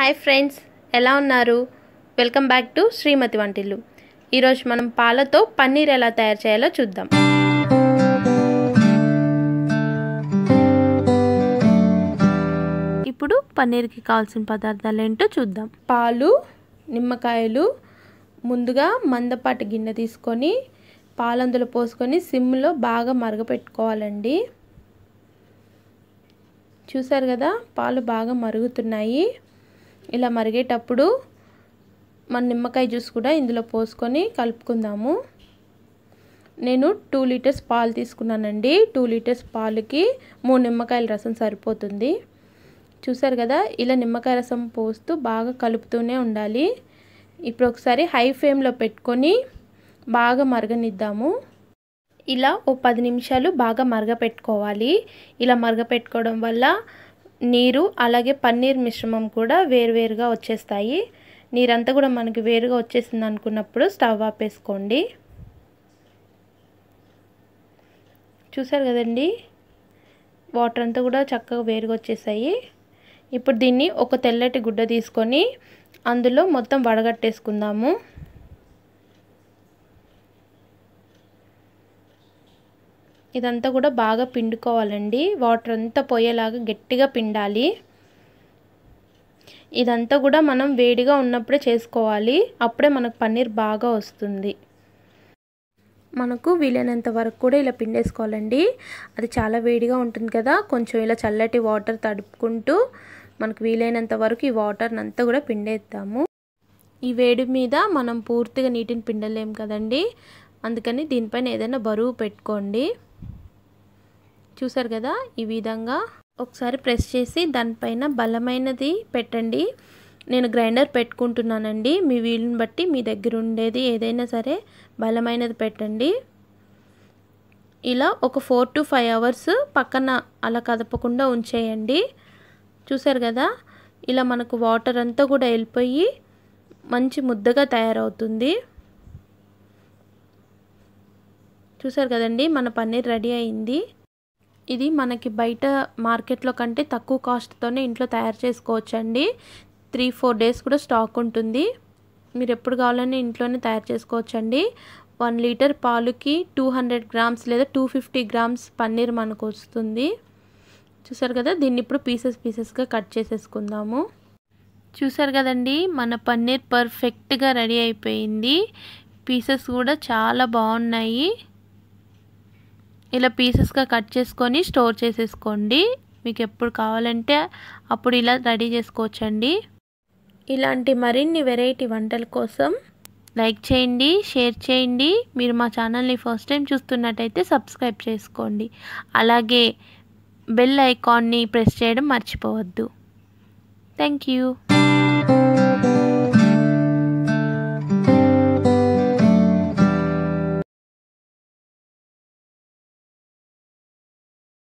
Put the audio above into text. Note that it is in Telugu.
హాయ్ ఫ్రెండ్స్ ఎలా ఉన్నారు వెల్కమ్ బ్యాక్ టు శ్రీమతి వంటిల్లు ఈరోజు మనం పాలతో పన్నీర్ ఎలా తయారు చేయాలో చూద్దాం ఇప్పుడు పన్నీర్కి కావాల్సిన పదార్థాలు ఏంటో చూద్దాం పాలు నిమ్మకాయలు ముందుగా మందపాటి గిన్నె తీసుకొని పాలందులో పోసుకొని సిమ్లో బాగా మరగపెట్టుకోవాలండి చూసారు కదా పాలు బాగా మరుగుతున్నాయి ఇలా మరిగేటప్పుడు మన నిమ్మకాయ జ్యూస్ కూడా ఇందులో పోసుకొని కలుపుకుందాము నేను టూ లీటర్స్ పాలు తీసుకున్నానండి టూ లీటర్స్ పాలకి మూడు నిమ్మకాయల రసం సరిపోతుంది చూసారు కదా ఇలా నిమ్మకాయ రసం పోస్తూ బాగా కలుపుతూనే ఉండాలి ఇప్పుడు ఒకసారి హై ఫ్లేమ్లో పెట్టుకొని బాగా మరగనిద్దాము ఇలా ఓ పది నిమిషాలు బాగా మరగపెట్టుకోవాలి ఇలా మరగపెట్టుకోవడం వల్ల నీరు అలాగే పన్నీర్ మిశ్రమం కూడా వేరువేరుగా వచ్చేస్తాయి నీరంతా కూడా మనకి వేరుగా వచ్చేసింది అనుకున్నప్పుడు స్టవ్ ఆపేసుకోండి చూసారు కదండి వాటర్ అంతా కూడా చక్కగా వేరుగా వచ్చేసాయి ఇప్పుడు దీన్ని ఒక తెల్లటి గుడ్డ తీసుకొని అందులో మొత్తం వడగట్టేసుకుందాము ఇదంతా కూడా బాగా పిండుకోవాలండి వాటర్ అంతా పోయేలాగా గట్టిగా పిండాలి ఇదంతా కూడా మనం వేడిగా ఉన్నప్పుడే చేసుకోవాలి అప్పుడే మనకు పన్నీర్ బాగా వస్తుంది మనకు వీలైనంత వరకు కూడా ఇలా పిండేసుకోవాలండి అది చాలా వేడిగా ఉంటుంది కదా కొంచెం ఇలా చల్లటి వాటర్ తడుపుకుంటూ మనకు వీలైనంత వరకు ఈ వాటర్ని అంతా కూడా పిండేద్దాము ఈ వేడి మీద మనం పూర్తిగా నీటిని పిండలేము కదండి అందుకని దీనిపైన ఏదైనా బరువు పెట్టుకోండి చూసారు కదా ఈ విధంగా ఒకసారి ప్రెస్ చేసి దానిపైన బలమైనది పెట్టండి నేను గ్రైండర్ పెట్టుకుంటున్నానండి మీ వీలుని బట్టి మీ దగ్గర ఉండేది ఏదైనా సరే బలమైనది పెట్టండి ఇలా ఒక ఫోర్ టు ఫైవ్ అవర్స్ పక్కన అలా కదపకుండా ఉంచేయండి చూసారు కదా ఇలా మనకు వాటర్ అంతా కూడా వెళ్ళిపోయి మంచి ముద్దగా తయారవుతుంది చూసారు కదండి మన పన్నీర్ రెడీ అయింది ఇది మనకి బయట మార్కెట్లో కంటే తక్కువ కాస్ట్తోనే ఇంట్లో తయారు చేసుకోవచ్చండి త్రీ ఫోర్ డేస్ కూడా స్టాక్ ఉంటుంది మీరు ఎప్పుడు కావాలన్నా ఇంట్లోనే తయారు చేసుకోవచ్చండి వన్ లీటర్ పాలుకి టూ హండ్రెడ్ గ్రామ్స్ లేదా టూ ఫిఫ్టీ గ్రామ్స్ పన్నీర్ మనకు వస్తుంది చూసారు కదా దీన్ని ఇప్పుడు పీసెస్ పీసెస్గా కట్ చేసేసుకుందాము చూసారు కదండి మన పన్నీర్ పర్ఫెక్ట్గా రెడీ అయిపోయింది పీసెస్ కూడా చాలా బాగున్నాయి ఇలా పీసెస్గా కట్ చేసుకొని స్టోర్ చేసేసుకోండి మీకు ఎప్పుడు కావాలంటే అప్పుడు ఇలా రెడీ చేసుకోవచ్చండి ఇలాంటి మరిన్ని వెరైటీ వంటల కోసం లైక్ చేయండి షేర్ చేయండి మీరు మా ఛానల్ని ఫస్ట్ టైం చూస్తున్నట్టయితే సబ్స్క్రైబ్ చేసుకోండి అలాగే బెల్ ఐకాన్ని ప్రెస్ చేయడం మర్చిపోవద్దు థ్యాంక్ యూ